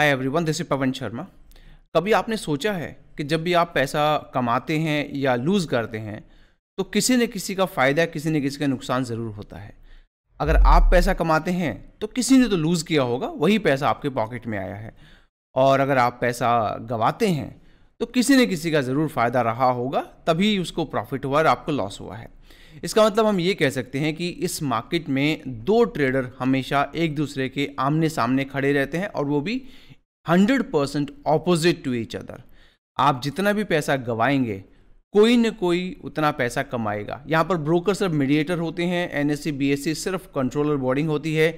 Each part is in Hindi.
hi everyone this is Pavan Sharma कभी आपने सोचा है कि जब भी आप पैसा कमाते हैं या लूज़ करते हैं तो किसी न किसी का फ़ायदा किसी न किसी का नुकसान ज़रूर होता है अगर आप पैसा कमाते हैं तो किसी ने तो लूज़ किया होगा वही पैसा आपके पॉकेट में आया है और अगर आप पैसा गंवाते हैं तो किसी न किसी का ज़रूर फ़ायदा रहा होगा तभी उसको प्रॉफिट हुआ और आपको लॉस हुआ है इसका मतलब हम ये कह सकते हैं कि इस मार्केट में दो ट्रेडर हमेशा एक दूसरे के आमने सामने खड़े रहते हैं और वो भी hundred percent opposite to each other आप जितना भी पैसा गवाएंगे कोई न कोई उतना पैसा कमाएगा यहाँ पर ब्रोकर सिर्फ मीडिएटर होते हैं एन एस सी सिर्फ कंट्रोलर बोर्डिंग होती है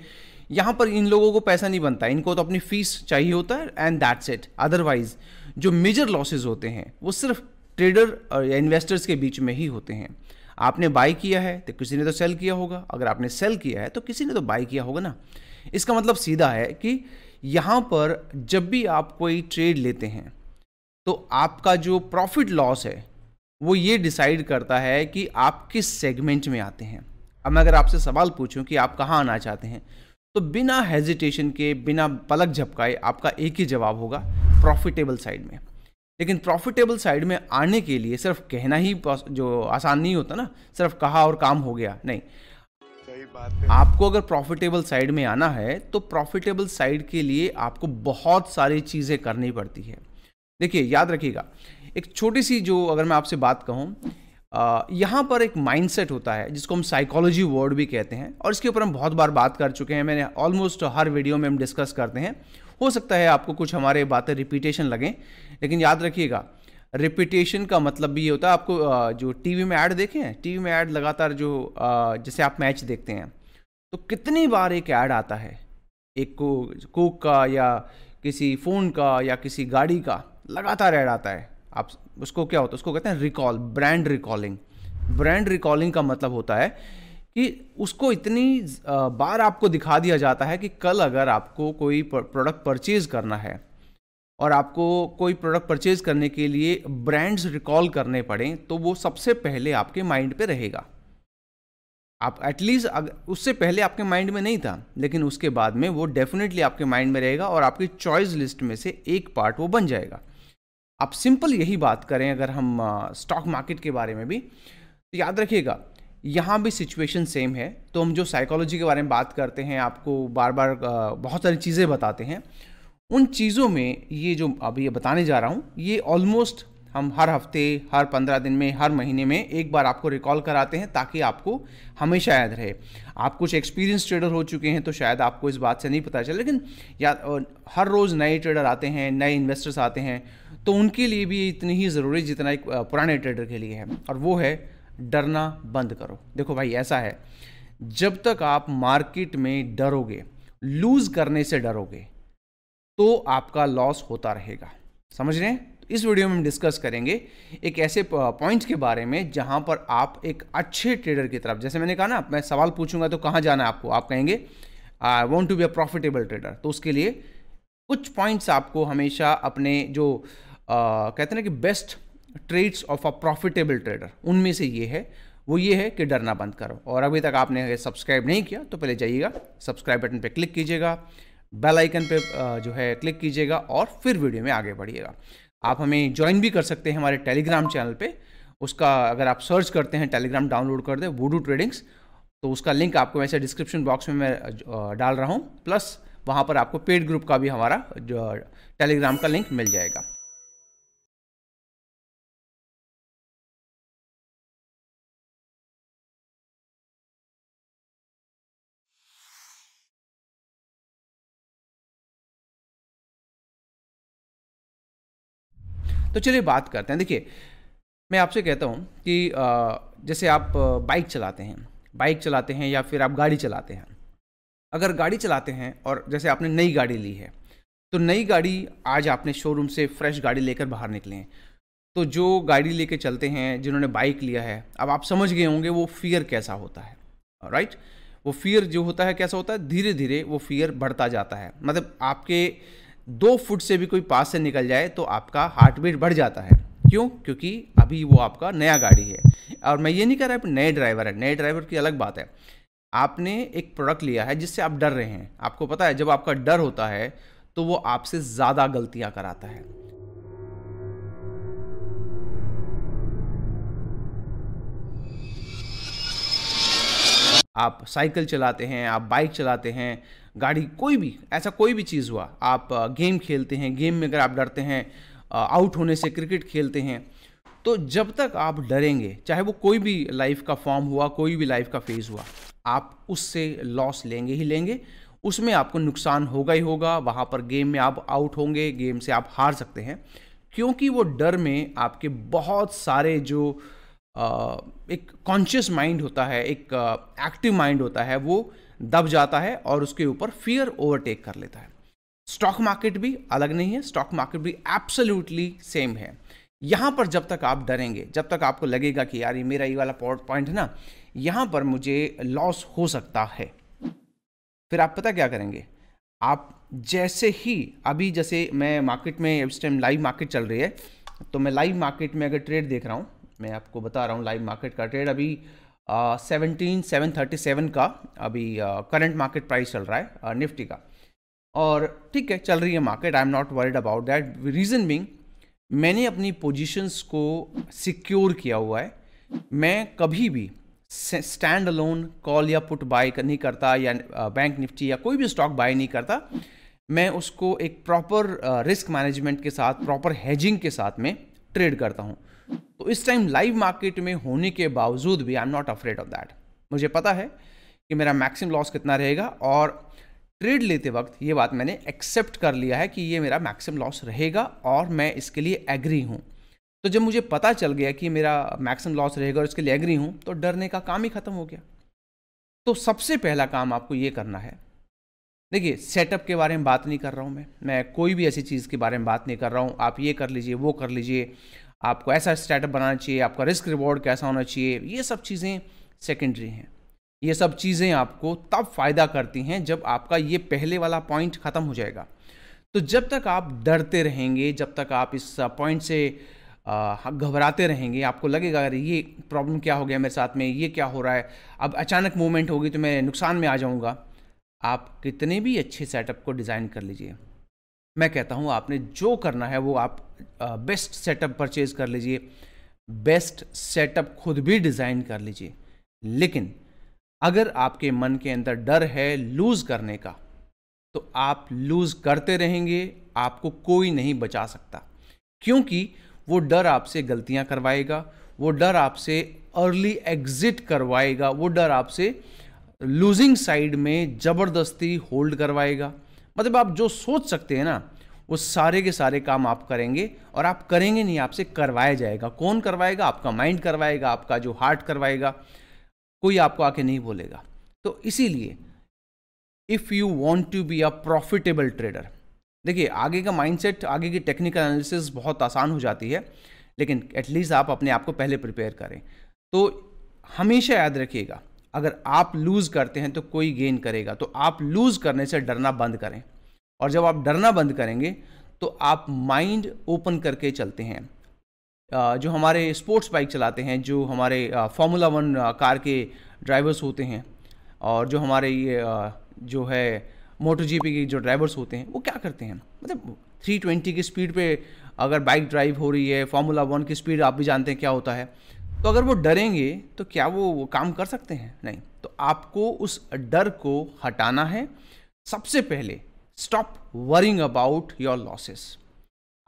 यहाँ पर इन लोगों को पैसा नहीं बनता इनको तो अपनी फीस चाहिए होता है एंड दैट्स इट अदरवाइज जो मेजर लॉसेज होते हैं वो सिर्फ ट्रेडर और इन्वेस्टर्स के बीच में ही होते हैं आपने बाई किया है तो किसी ने तो सेल किया होगा अगर आपने सेल किया है तो किसी ने तो बाई किया होगा ना इसका मतलब सीधा है कि यहाँ पर जब भी आप कोई ट्रेड लेते हैं तो आपका जो प्रॉफिट लॉस है वो ये डिसाइड करता है कि आप किस सेगमेंट में आते हैं अब मैं अगर आपसे सवाल पूछूं कि आप कहाँ आना चाहते हैं तो बिना हेजिटेशन के बिना पलक झपकाए आपका एक ही जवाब होगा प्रॉफिटेबल साइड में लेकिन प्रॉफिटेबल साइड में आने के लिए सिर्फ कहना ही जो आसान नहीं होता ना सिर्फ कहा और काम हो गया नहीं आपको अगर प्रॉफिटेबल साइड में आना है तो प्रॉफिटेबल साइड के लिए आपको बहुत सारी चीज़ें करनी पड़ती है देखिए याद रखिएगा एक छोटी सी जो अगर मैं आपसे बात कहूँ यहाँ पर एक माइंडसेट होता है जिसको हम साइकोलॉजी वर्ड भी कहते हैं और इसके ऊपर हम बहुत बार बात कर चुके हैं मैंने ऑलमोस्ट हर वीडियो में हम डिस्कस करते हैं हो सकता है आपको कुछ हमारे बातें रिपीटेशन लगें लेकिन याद रखिएगा रिपीटेशन का मतलब भी ये होता है आपको जो टीवी में ऐड देखे हैं टीवी में ऐड लगातार जो जैसे आप मैच देखते हैं तो कितनी बार एक ऐड आता है एक को कोक का या किसी फ़ोन का या किसी गाड़ी का लगातार ऐड आता है आप उसको क्या होता है उसको कहते हैं recall brand recalling brand recalling का मतलब होता है कि उसको इतनी बार आपको दिखा दिया जाता है कि कल अगर आपको कोई प्रोडक्ट परचेज करना है और आपको कोई प्रोडक्ट परचेज करने के लिए ब्रांड्स रिकॉल करने पड़े तो वो सबसे पहले आपके माइंड पे रहेगा आप एटलीस्ट उससे पहले आपके माइंड में नहीं था लेकिन उसके बाद में वो डेफिनेटली आपके माइंड में रहेगा और आपकी चॉइस लिस्ट में से एक पार्ट वो बन जाएगा आप सिंपल यही बात करें अगर हम स्टॉक मार्केट के बारे में भी तो याद रखिएगा यहाँ भी सिचुएशन सेम है तो हम जो साइकोलॉजी के बारे में बात करते हैं आपको बार बार बहुत सारी चीज़ें बताते हैं उन चीज़ों में ये जो अभी ये बताने जा रहा हूँ ये ऑलमोस्ट हम हर हफ्ते हर पंद्रह दिन में हर महीने में एक बार आपको रिकॉल कराते हैं ताकि आपको हमेशा याद रहे आप कुछ एक्सपीरियंस ट्रेडर हो चुके हैं तो शायद आपको इस बात से नहीं पता चले लेकिन या हर रोज़ नए ट्रेडर आते हैं नए इन्वेस्टर्स आते हैं तो उनके लिए भी इतनी ही ज़रूरी जितना एक पुराने ट्रेडर के लिए है और वो है डरना बंद करो देखो भाई ऐसा है जब तक आप मार्केट में डरोगे लूज करने से डरोगे तो आपका लॉस होता रहेगा समझ रहे हैं तो इस वीडियो में हम डिस्कस करेंगे एक ऐसे पॉइंट्स के बारे में जहां पर आप एक अच्छे ट्रेडर की तरफ जैसे मैंने कहा ना मैं सवाल पूछूंगा तो कहां जाना है आपको आप कहेंगे I want to be a profitable trader तो उसके लिए कुछ पॉइंट्स आपको हमेशा अपने जो आ, कहते हैं ना कि best trades of a profitable trader उनमें से ये है वो ये है कि डरना बंद करो और अभी तक आपने अगर सब्सक्राइब नहीं किया तो पहले जाइएगा सब्सक्राइब बटन पर क्लिक कीजिएगा बेल आइकन पे जो है क्लिक कीजिएगा और फिर वीडियो में आगे बढ़िएगा आप हमें ज्वाइन भी कर सकते हैं हमारे टेलीग्राम चैनल पे उसका अगर आप सर्च करते हैं टेलीग्राम डाउनलोड कर दे वूडू ट्रेडिंग्स तो उसका लिंक आपको वैसे डिस्क्रिप्शन बॉक्स में मैं डाल रहा हूँ प्लस वहाँ पर आपको पेड ग्रुप का भी हमारा जो टेलीग्राम का लिंक मिल जाएगा तो चलिए बात करते हैं देखिए मैं आपसे कहता हूँ कि जैसे आप बाइक चलाते हैं बाइक चलाते हैं या फिर आप गाड़ी चलाते हैं अगर गाड़ी चलाते हैं और जैसे आपने नई गाड़ी ली है तो नई गाड़ी आज आपने शोरूम से फ्रेश गाड़ी लेकर बाहर निकले हैं तो जो गाड़ी लेके चलते हैं जिन्होंने बाइक लिया है अब आप समझ गए होंगे वो फियर कैसा होता है राइट वो फियर जो होता है कैसा होता है धीरे धीरे वो फियर बढ़ता जाता है मतलब आपके दो फुट से भी कोई पास से निकल जाए तो आपका हार्ट बीट बढ़ जाता है क्यों क्योंकि अभी वो आपका नया गाड़ी है और मैं ये नहीं कह रहा आप नए ड्राइवर है नए ड्राइवर की अलग बात है आपने एक प्रोडक्ट लिया है जिससे आप डर रहे हैं आपको पता है जब आपका डर होता है तो वो आपसे ज़्यादा गलतियाँ कराता है आप साइकिल चलाते हैं आप बाइक चलाते हैं गाड़ी कोई भी ऐसा कोई भी चीज़ हुआ आप गेम खेलते हैं गेम में अगर आप डरते हैं आउट होने से क्रिकेट खेलते हैं तो जब तक आप डरेंगे चाहे वो कोई भी लाइफ का फॉर्म हुआ कोई भी लाइफ का फेज़ हुआ आप उससे लॉस लेंगे ही लेंगे उसमें आपको नुकसान होगा ही होगा वहाँ पर गेम में आप आउट होंगे गेम से आप हार सकते हैं क्योंकि वो डर में आपके बहुत सारे जो एक कॉन्शियस माइंड होता है एक एक्टिव माइंड होता है वो दब जाता है और उसके ऊपर फियर ओवरटेक कर लेता है स्टॉक मार्केट भी अलग नहीं है स्टॉक मार्केट भी एब्सोल्युटली सेम है यहां पर जब तक आप डरेंगे जब तक आपको लगेगा कि यार ये मेरा ये वाला पॉइंट है ना यहां पर मुझे लॉस हो सकता है फिर आप पता क्या करेंगे आप जैसे ही अभी जैसे मैं मार्केट में इस टाइम लाइव मार्केट चल रही है तो मैं लाइव मार्केट में अगर ट्रेड देख रहा हूं मैं आपको बता रहा हूं लाइव मार्केट का ट्रेड अभी सेवनटीन सेवन थर्टी सेवन का अभी करंट मार्केट प्राइस चल रहा है निफ्टी का और ठीक है चल रही है market I am not worried about that reason being मैंने अपनी पोजिशंस को सिक्योर किया हुआ है मैं कभी भी स्टैंड अलोन कॉल या पुट बाय नहीं करता या बैंक निफ्टी या कोई भी स्टॉक बाय नहीं करता मैं उसको एक प्रॉपर रिस्क मैनेजमेंट के साथ प्रॉपर हैजिंग के साथ में ट्रेड करता हूँ तो इस टाइम लाइव मार्केट में होने के बावजूद भी I am not afraid of that मुझे पता है कि मेरा मैक्सिम लॉस कितना रहेगा और ट्रेड लेते वक्त ये बात मैंने एक्सेप्ट कर लिया है कि ये मेरा मैक्सिम लॉस रहेगा और मैं इसके लिए एग्री हूँ तो जब मुझे पता चल गया कि मेरा मैक्सिमम लॉस रहेगा और इसके लिए एग्री हूँ तो डरने का काम ही ख़त्म हो गया तो सबसे पहला काम आपको ये करना है देखिए सेटअप के बारे में बात नहीं कर रहा हूँ मैं मैं कोई भी ऐसी चीज़ के बारे में बात नहीं कर रहा हूँ आप ये कर लीजिए वो कर लीजिए आपको ऐसा स्टैटअप बनाना चाहिए आपका रिस्क रिवॉर्ड कैसा होना चाहिए ये सब चीज़ें सेकेंडरी हैं ये सब चीज़ें आपको तब फ़ायदा करती हैं जब आपका ये पहले वाला पॉइंट ख़त्म हो जाएगा तो जब तक आप डरते रहेंगे जब तक आप इस पॉइंट से घबराते रहेंगे आपको लगेगा अरे ये प्रॉब्लम क्या हो गया मेरे साथ में ये क्या हो रहा है अब अचानक मूवमेंट होगी तो मैं नुकसान में आ जाऊँगा आप कितने भी अच्छे सेटअप को डिज़ाइन कर लीजिए मैं कहता हूँ आपने जो करना है वो आप बेस्ट सेटअप परचेज कर लीजिए बेस्ट सेटअप खुद भी डिज़ाइन कर लीजिए लेकिन अगर आपके मन के अंदर डर है लूज़ करने का तो आप लूज़ करते रहेंगे आपको कोई नहीं बचा सकता क्योंकि वो डर आपसे गलतियां करवाएगा वो डर आपसे अर्ली एग्ज़िट करवाएगा वो डर आपसे लूजिंग साइड में ज़बरदस्ती होल्ड करवाएगा मतलब आप जो सोच सकते हैं ना वो सारे के सारे काम आप करेंगे और आप करेंगे नहीं आपसे करवाया जाएगा कौन करवाएगा आपका माइंड करवाएगा आपका जो हार्ट करवाएगा कोई आपको आके नहीं बोलेगा तो इसीलिए if you want to be a profitable trader देखिए आगे का माइंडसेट आगे की टेक्निकल एनालिसिस बहुत आसान हो जाती है लेकिन एटलीस्ट आप अपने आप को पहले प्रिपेयर करें तो हमेशा याद रखिएगा अगर आप लूज़ करते हैं तो कोई गेन करेगा तो आप लूज़ करने से डरना बंद करें और जब आप डरना बंद करेंगे तो आप माइंड ओपन करके चलते हैं जो हमारे स्पोर्ट्स बाइक चलाते हैं जो हमारे फार्मूला वन कार के ड्राइवर्स होते हैं और जो हमारे ये जो है मोटो जी के जो ड्राइवर्स होते हैं वो क्या करते हैं मतलब 320 की स्पीड पे अगर बाइक ड्राइव हो रही है फार्मूला वन की स्पीड आप भी जानते हैं क्या होता है तो अगर वो डरेंगे तो क्या वो, वो काम कर सकते हैं नहीं तो आपको उस डर को हटाना है सबसे पहले stop worrying about your losses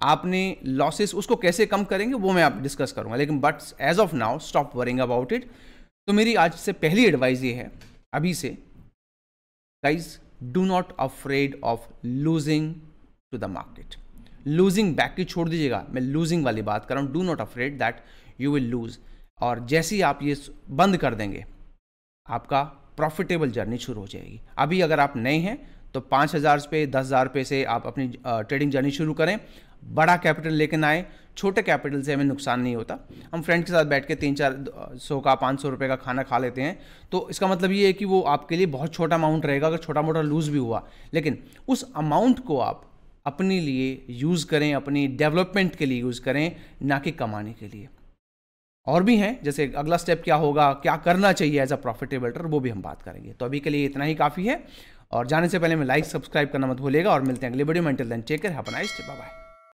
आपने लॉसेस उसको कैसे कम करेंगे वो मैं आप डिस्कस करूंगा लेकिन but as of now stop worrying about it तो मेरी आज से पहली एडवाइस ये है अभी से guys do not afraid of losing to the market losing back की छोड़ दीजिएगा मैं लूजिंग वाली बात कर रहा हूँ do not afraid that you will lose और जैसे ही आप ये बंद कर देंगे आपका प्रॉफिटेबल जर्नी शुरू हो जाएगी अभी अगर आप नए हैं तो पाँच हज़ार रुपये दस हज़ार रुपये से आप अपनी ट्रेडिंग जर्नी शुरू करें बड़ा कैपिटल लेकिन आए छोटे कैपिटल से हमें नुकसान नहीं होता हम फ्रेंड के साथ बैठ के तीन चार सौ का पाँच सौ रुपये का खाना खा लेते हैं तो इसका मतलब ये है कि वो आपके लिए बहुत छोटा अमाउंट रहेगा अगर छोटा मोटा लूज़ भी हुआ लेकिन उस अमाउंट को आप अपने लिए यूज़ करें अपनी डेवलपमेंट के लिए यूज़ करें ना कि कमाने के लिए और भी हैं जैसे अगला स्टेप क्या होगा क्या करना चाहिए एज अ प्रॉफिटेबल वो भी हम बात करेंगे तो अभी के लिए इतना ही काफ़ी है और जाने से पहले मैं लाइक सब्सक्राइब करना मत भूलेगा और मिलते हैं अगले वीडियो में टेक केयर चेक कर हैव नाइस डे बाय